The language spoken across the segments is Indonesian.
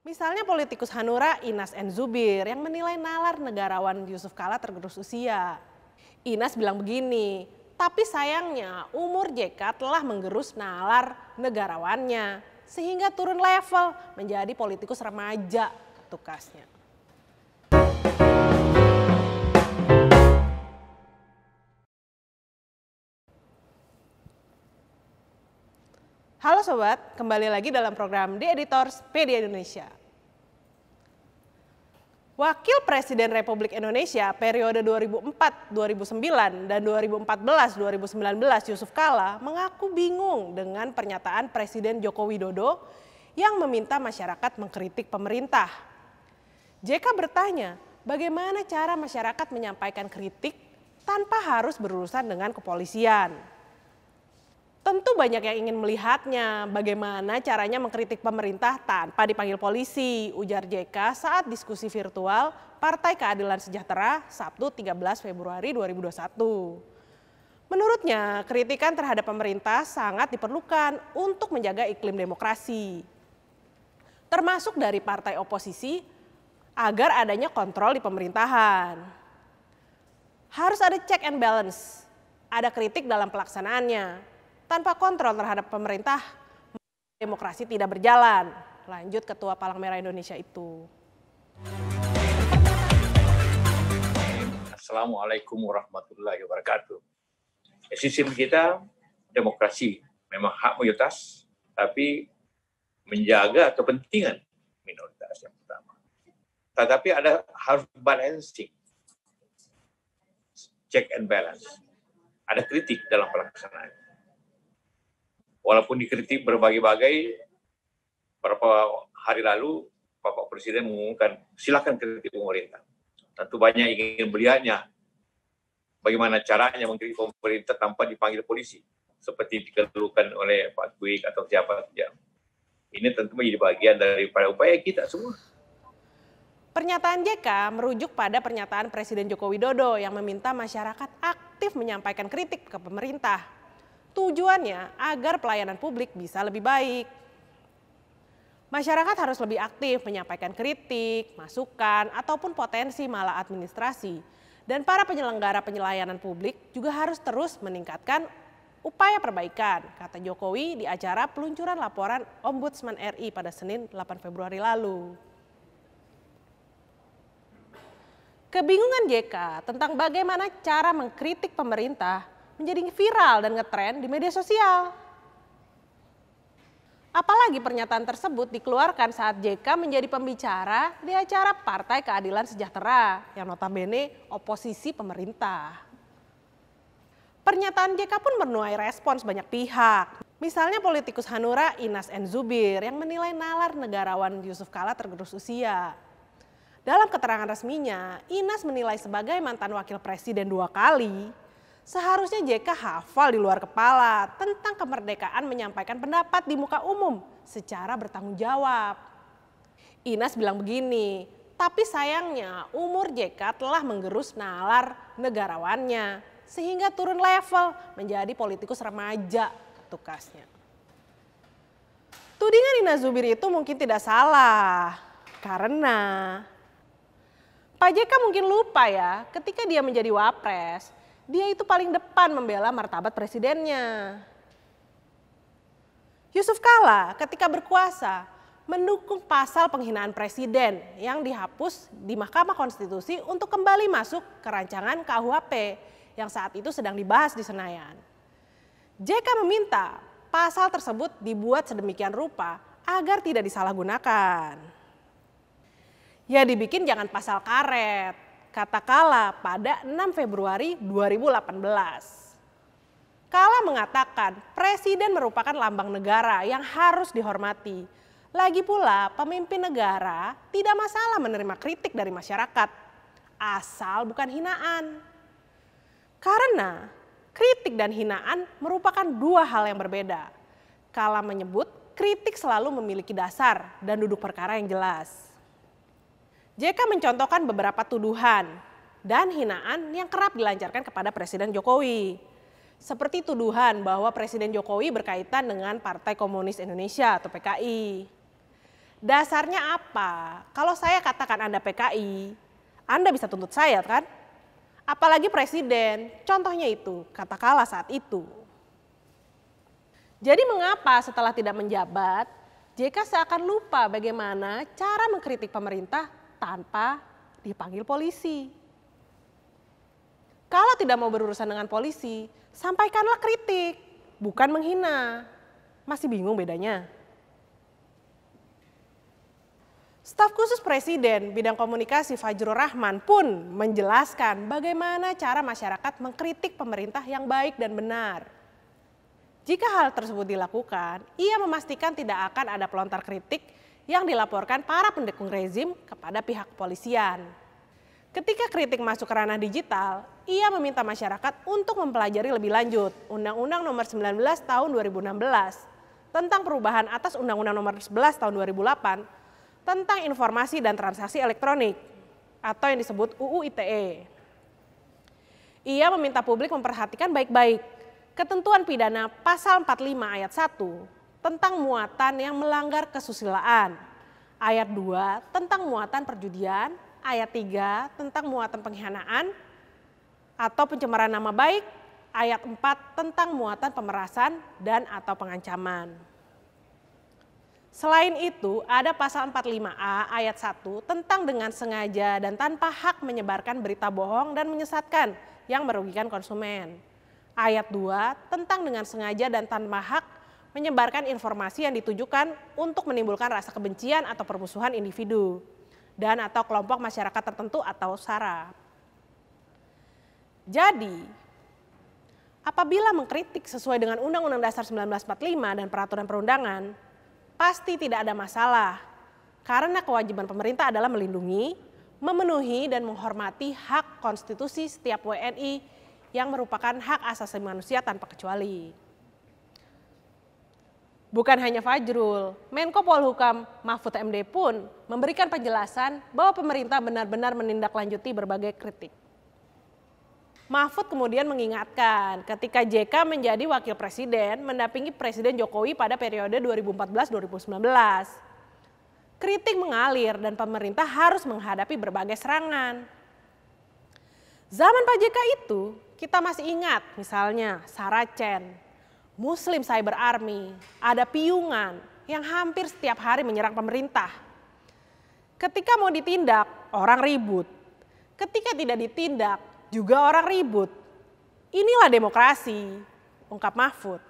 Misalnya politikus Hanura Inas N. Zubir yang menilai nalar negarawan Yusuf Kala tergerus usia. Inas bilang begini, tapi sayangnya umur JK telah menggerus nalar negarawannya sehingga turun level menjadi politikus remaja ketukasnya. Halo sobat, kembali lagi dalam program The Editors Pedia Indonesia. Wakil Presiden Republik Indonesia periode 2004-2009 dan 2014-2019 Yusuf Kala mengaku bingung dengan pernyataan Presiden Joko Widodo yang meminta masyarakat mengkritik pemerintah. JK bertanya, bagaimana cara masyarakat menyampaikan kritik tanpa harus berurusan dengan kepolisian? tentu banyak yang ingin melihatnya bagaimana caranya mengkritik pemerintah tanpa dipanggil polisi, ujar JK saat diskusi virtual Partai Keadilan Sejahtera Sabtu 13 Februari 2021. Menurutnya, kritikan terhadap pemerintah sangat diperlukan untuk menjaga iklim demokrasi. Termasuk dari partai oposisi agar adanya kontrol di pemerintahan. Harus ada check and balance, ada kritik dalam pelaksanaannya, tanpa kontrol terhadap pemerintah, demokrasi tidak berjalan. Lanjut Ketua Palang Merah Indonesia itu. Assalamualaikum warahmatullahi wabarakatuh. Sistem kita demokrasi, memang hak mayoritas, tapi menjaga kepentingan minoritas yang pertama. Tetapi ada harus balancing, check and balance. Ada kritik dalam pelaksanaannya walaupun dikritik berbagai-bagai, beberapa hari lalu Bapak Presiden mengumumkan silakan kritik pemerintah. Tentu nah, banyak ingin beliannya. Bagaimana caranya mengkritik pemerintah tanpa dipanggil polisi seperti dikeluhkan oleh Pak Kuik atau siapa saja. Ini tentu menjadi bagian daripada upaya kita semua. Pernyataan JK merujuk pada pernyataan Presiden Joko Widodo yang meminta masyarakat aktif menyampaikan kritik ke pemerintah. Tujuannya agar pelayanan publik bisa lebih baik. Masyarakat harus lebih aktif menyampaikan kritik, masukan, ataupun potensi malah administrasi. Dan para penyelenggara penyelayanan publik juga harus terus meningkatkan upaya perbaikan, kata Jokowi di acara peluncuran laporan Ombudsman RI pada Senin 8 Februari lalu. Kebingungan JK tentang bagaimana cara mengkritik pemerintah menjadi viral dan ngetren di media sosial. Apalagi pernyataan tersebut dikeluarkan saat JK menjadi pembicara di acara Partai Keadilan Sejahtera yang notabene oposisi pemerintah. Pernyataan JK pun menuai respons banyak pihak. Misalnya politikus Hanura Inas N. Zubir yang menilai nalar negarawan Yusuf Kala tergerus usia. Dalam keterangan resminya, Inas menilai sebagai mantan wakil presiden dua kali, Seharusnya JK hafal di luar kepala tentang kemerdekaan menyampaikan pendapat di muka umum secara bertanggung jawab. Inas bilang begini, tapi sayangnya umur JK telah menggerus nalar negarawannya sehingga turun level menjadi politikus remaja tukasnya. Tudingan Inas Zubir itu mungkin tidak salah karena Pak JK mungkin lupa ya ketika dia menjadi wapres dia itu paling depan membela martabat presidennya. Yusuf Kala ketika berkuasa mendukung pasal penghinaan presiden yang dihapus di Mahkamah Konstitusi untuk kembali masuk ke rancangan KUHP yang saat itu sedang dibahas di Senayan. JK meminta pasal tersebut dibuat sedemikian rupa agar tidak disalahgunakan. Ya dibikin jangan pasal karet, Kata Kala pada 6 Februari 2018. Kala mengatakan presiden merupakan lambang negara yang harus dihormati. Lagi pula pemimpin negara tidak masalah menerima kritik dari masyarakat, asal bukan hinaan. Karena kritik dan hinaan merupakan dua hal yang berbeda. Kala menyebut kritik selalu memiliki dasar dan duduk perkara yang jelas. JK mencontohkan beberapa tuduhan dan hinaan yang kerap dilancarkan kepada Presiden Jokowi. Seperti tuduhan bahwa Presiden Jokowi berkaitan dengan Partai Komunis Indonesia atau PKI. Dasarnya apa? Kalau saya katakan Anda PKI, Anda bisa tuntut saya kan? Apalagi Presiden, contohnya itu, katakanlah saat itu. Jadi mengapa setelah tidak menjabat, JK seakan lupa bagaimana cara mengkritik pemerintah tanpa dipanggil polisi. Kalau tidak mau berurusan dengan polisi, sampaikanlah kritik, bukan menghina. Masih bingung bedanya? Staf khusus Presiden bidang komunikasi Fajrul Rahman pun menjelaskan bagaimana cara masyarakat mengkritik pemerintah yang baik dan benar. Jika hal tersebut dilakukan, ia memastikan tidak akan ada pelontar kritik yang dilaporkan para pendukung rezim kepada pihak kepolisian. Ketika kritik masuk ke ranah digital, ia meminta masyarakat untuk mempelajari lebih lanjut Undang-Undang Nomor 19 Tahun 2016 tentang perubahan atas Undang-Undang Nomor 11 Tahun 2008 tentang informasi dan transaksi elektronik atau yang disebut UU ITE. Ia meminta publik memperhatikan baik-baik ketentuan pidana pasal 45 ayat 1 tentang muatan yang melanggar kesusilaan. Ayat 2 tentang muatan perjudian, ayat 3 tentang muatan penghinaan atau pencemaran nama baik, ayat 4 tentang muatan pemerasan dan atau pengancaman. Selain itu, ada pasal 45A ayat 1 tentang dengan sengaja dan tanpa hak menyebarkan berita bohong dan menyesatkan yang merugikan konsumen. Ayat 2 tentang dengan sengaja dan tanpa hak menyebarkan informasi yang ditujukan untuk menimbulkan rasa kebencian atau permusuhan individu dan atau kelompok masyarakat tertentu atau SARA. Jadi, apabila mengkritik sesuai dengan Undang-Undang Dasar 1945 dan peraturan perundangan, pasti tidak ada masalah karena kewajiban pemerintah adalah melindungi, memenuhi dan menghormati hak konstitusi setiap WNI yang merupakan hak asasi manusia tanpa kecuali. Bukan hanya Fajrul, Menko Polhukam Mahfud MD pun memberikan penjelasan bahwa pemerintah benar-benar menindaklanjuti berbagai kritik. Mahfud kemudian mengingatkan ketika JK menjadi wakil presiden mendampingi Presiden Jokowi pada periode 2014-2019. Kritik mengalir dan pemerintah harus menghadapi berbagai serangan. Zaman Pak JK itu kita masih ingat misalnya Saracen, Muslim Cyber Army, ada piungan yang hampir setiap hari menyerang pemerintah. Ketika mau ditindak, orang ribut. Ketika tidak ditindak, juga orang ribut. Inilah demokrasi, ungkap Mahfud.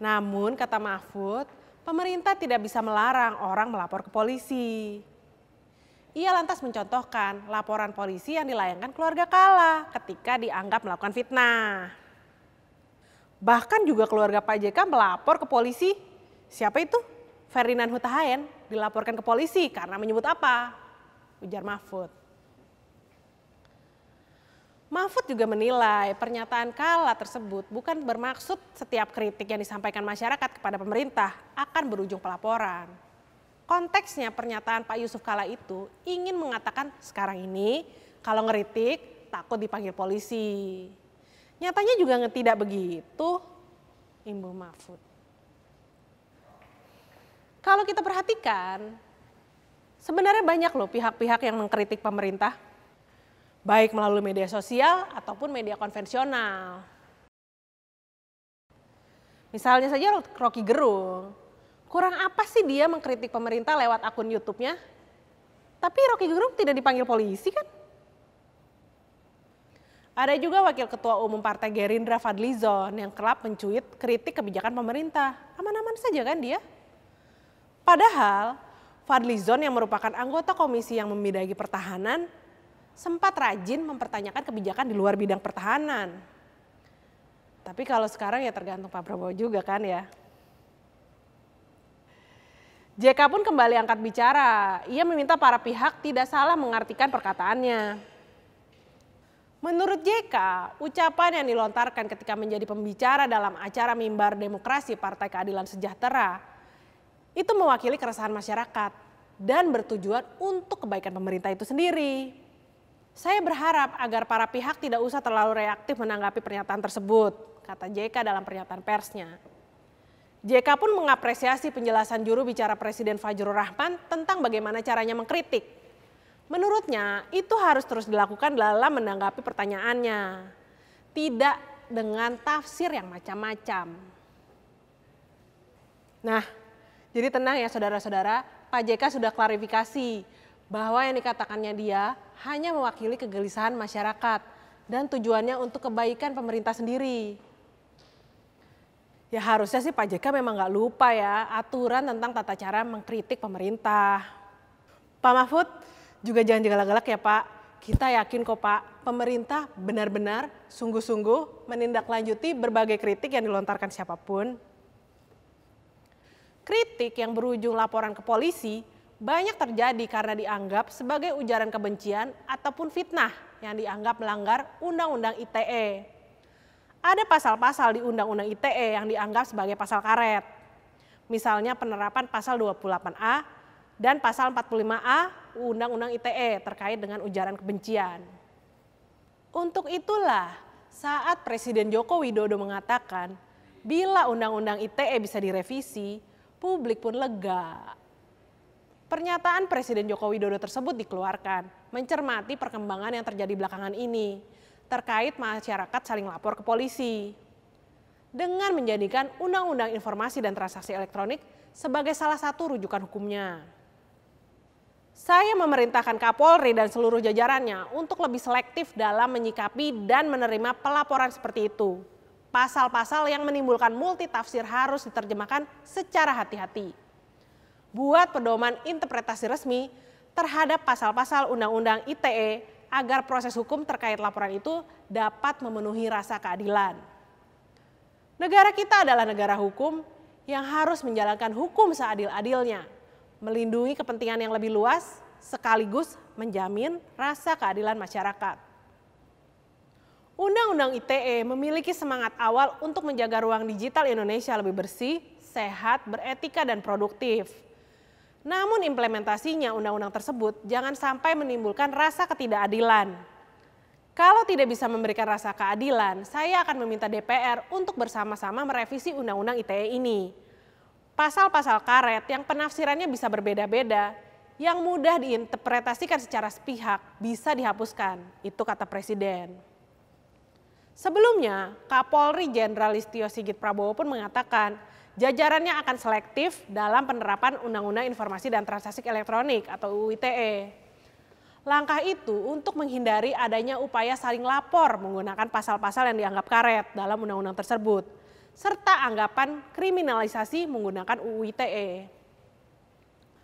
Namun kata Mahfud, pemerintah tidak bisa melarang orang melapor ke polisi. Ia lantas mencontohkan laporan polisi yang dilayangkan keluarga Kala ketika dianggap melakukan fitnah. Bahkan juga keluarga Pak JK melapor ke polisi. Siapa itu? Ferdinand Hutahayan dilaporkan ke polisi karena menyebut apa? Ujar Mahfud. Mahfud juga menilai pernyataan Kala tersebut bukan bermaksud setiap kritik yang disampaikan masyarakat kepada pemerintah akan berujung pelaporan. Konteksnya pernyataan Pak Yusuf Kala itu ingin mengatakan sekarang ini kalau ngeritik takut dipanggil polisi. Nyatanya juga tidak begitu, Ibu Mahfud. Kalau kita perhatikan, sebenarnya banyak loh pihak-pihak yang mengkritik pemerintah, baik melalui media sosial ataupun media konvensional. Misalnya saja Rocky Gerung, kurang apa sih dia mengkritik pemerintah lewat akun YouTube-nya? Tapi Rocky Gerung tidak dipanggil polisi kan? Ada juga Wakil Ketua Umum Partai Gerindra Fadlizon yang kerap mencuit kritik kebijakan pemerintah. Aman-aman saja kan dia? Padahal Fadlizon yang merupakan anggota komisi yang membidangi pertahanan sempat rajin mempertanyakan kebijakan di luar bidang pertahanan. Tapi kalau sekarang ya tergantung Pak Prabowo juga kan ya. JK pun kembali angkat bicara. Ia meminta para pihak tidak salah mengartikan perkataannya. Menurut JK, ucapan yang dilontarkan ketika menjadi pembicara dalam acara mimbar demokrasi Partai Keadilan Sejahtera itu mewakili keresahan masyarakat dan bertujuan untuk kebaikan pemerintah itu sendiri. Saya berharap agar para pihak tidak usah terlalu reaktif menanggapi pernyataan tersebut, kata JK dalam pernyataan persnya. JK pun mengapresiasi penjelasan juru bicara Presiden Fajrul Rahman tentang bagaimana caranya mengkritik Menurutnya, itu harus terus dilakukan dalam menanggapi pertanyaannya, tidak dengan tafsir yang macam-macam. Nah, jadi tenang ya saudara-saudara, Pak JK sudah klarifikasi bahwa yang dikatakannya dia hanya mewakili kegelisahan masyarakat dan tujuannya untuk kebaikan pemerintah sendiri. Ya harusnya sih Pak JK memang nggak lupa ya aturan tentang tata cara mengkritik pemerintah. Pak Mahfud, juga jangan galak-galak ya Pak. Kita yakin kok Pak, pemerintah benar-benar sungguh-sungguh menindaklanjuti berbagai kritik yang dilontarkan siapapun. Kritik yang berujung laporan ke polisi banyak terjadi karena dianggap sebagai ujaran kebencian ataupun fitnah yang dianggap melanggar Undang-Undang ITE. Ada pasal-pasal di Undang-Undang ITE yang dianggap sebagai pasal karet. Misalnya penerapan pasal 28A dan pasal 45A Undang-Undang ITE terkait dengan ujaran kebencian. Untuk itulah saat Presiden Joko Widodo mengatakan bila Undang-Undang ITE bisa direvisi, publik pun lega. Pernyataan Presiden Joko Widodo tersebut dikeluarkan mencermati perkembangan yang terjadi belakangan ini terkait masyarakat saling lapor ke polisi. Dengan menjadikan Undang-Undang Informasi dan Transaksi Elektronik sebagai salah satu rujukan hukumnya. Saya memerintahkan Kapolri dan seluruh jajarannya untuk lebih selektif dalam menyikapi dan menerima pelaporan seperti itu. Pasal-pasal yang menimbulkan multitafsir harus diterjemahkan secara hati-hati. Buat pedoman interpretasi resmi terhadap pasal-pasal Undang-Undang ITE agar proses hukum terkait laporan itu dapat memenuhi rasa keadilan. Negara kita adalah negara hukum yang harus menjalankan hukum seadil-adilnya melindungi kepentingan yang lebih luas, sekaligus menjamin rasa keadilan masyarakat. Undang-Undang ITE memiliki semangat awal untuk menjaga ruang digital Indonesia lebih bersih, sehat, beretika, dan produktif. Namun implementasinya undang-undang tersebut jangan sampai menimbulkan rasa ketidakadilan. Kalau tidak bisa memberikan rasa keadilan, saya akan meminta DPR untuk bersama-sama merevisi undang-undang ITE ini pasal-pasal karet yang penafsirannya bisa berbeda-beda, yang mudah diinterpretasikan secara sepihak bisa dihapuskan. Itu kata Presiden. Sebelumnya, Kapolri Jenderal Listio Sigit Prabowo pun mengatakan jajarannya akan selektif dalam penerapan Undang-Undang Informasi dan Transaksi Elektronik atau UU ITE. Langkah itu untuk menghindari adanya upaya saling lapor menggunakan pasal-pasal yang dianggap karet dalam undang-undang tersebut serta anggapan kriminalisasi menggunakan UU ITE.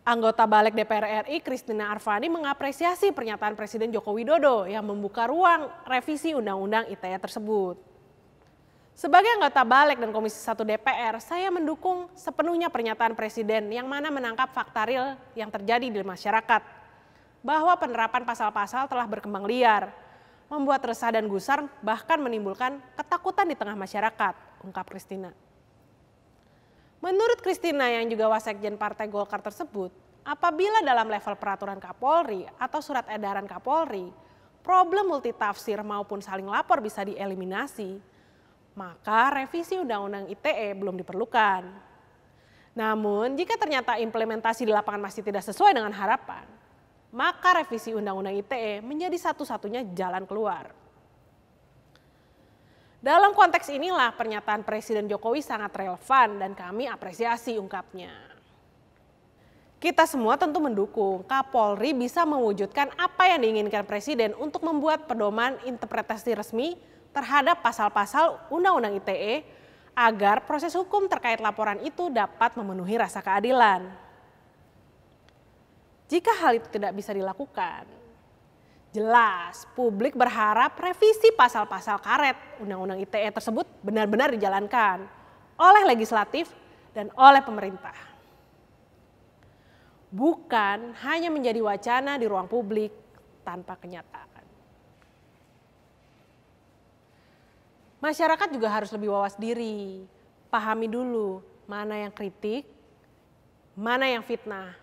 Anggota Balik DPR RI Kristina Arfani mengapresiasi pernyataan Presiden Joko Widodo yang membuka ruang revisi Undang-Undang ITE tersebut. Sebagai anggota Balik dan Komisi 1 DPR, saya mendukung sepenuhnya pernyataan Presiden yang mana menangkap fakta real yang terjadi di masyarakat. Bahwa penerapan pasal-pasal telah berkembang liar, membuat resah dan gusar bahkan menimbulkan ketakutan di tengah masyarakat ungkap Kristina. Menurut Kristina yang juga wasekjen Partai Golkar tersebut, apabila dalam level peraturan Kapolri atau surat edaran Kapolri, problem multitafsir maupun saling lapor bisa dieliminasi, maka revisi Undang-Undang ITE belum diperlukan. Namun, jika ternyata implementasi di lapangan masih tidak sesuai dengan harapan, maka revisi Undang-Undang ITE menjadi satu-satunya jalan keluar. Dalam konteks inilah pernyataan Presiden Jokowi sangat relevan dan kami apresiasi ungkapnya. Kita semua tentu mendukung Kapolri bisa mewujudkan apa yang diinginkan Presiden untuk membuat pedoman interpretasi resmi terhadap pasal-pasal Undang-Undang ITE agar proses hukum terkait laporan itu dapat memenuhi rasa keadilan. Jika hal itu tidak bisa dilakukan, Jelas, publik berharap revisi pasal-pasal karet Undang-Undang ITE tersebut benar-benar dijalankan oleh legislatif dan oleh pemerintah. Bukan hanya menjadi wacana di ruang publik tanpa kenyataan. Masyarakat juga harus lebih wawas diri, pahami dulu mana yang kritik, mana yang fitnah.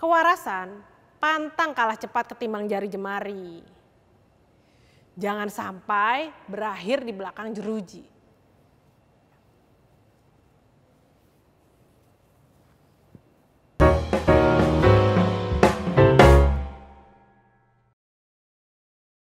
Kewarasan pantang kalah cepat ketimbang jari jemari. Jangan sampai berakhir di belakang jeruji.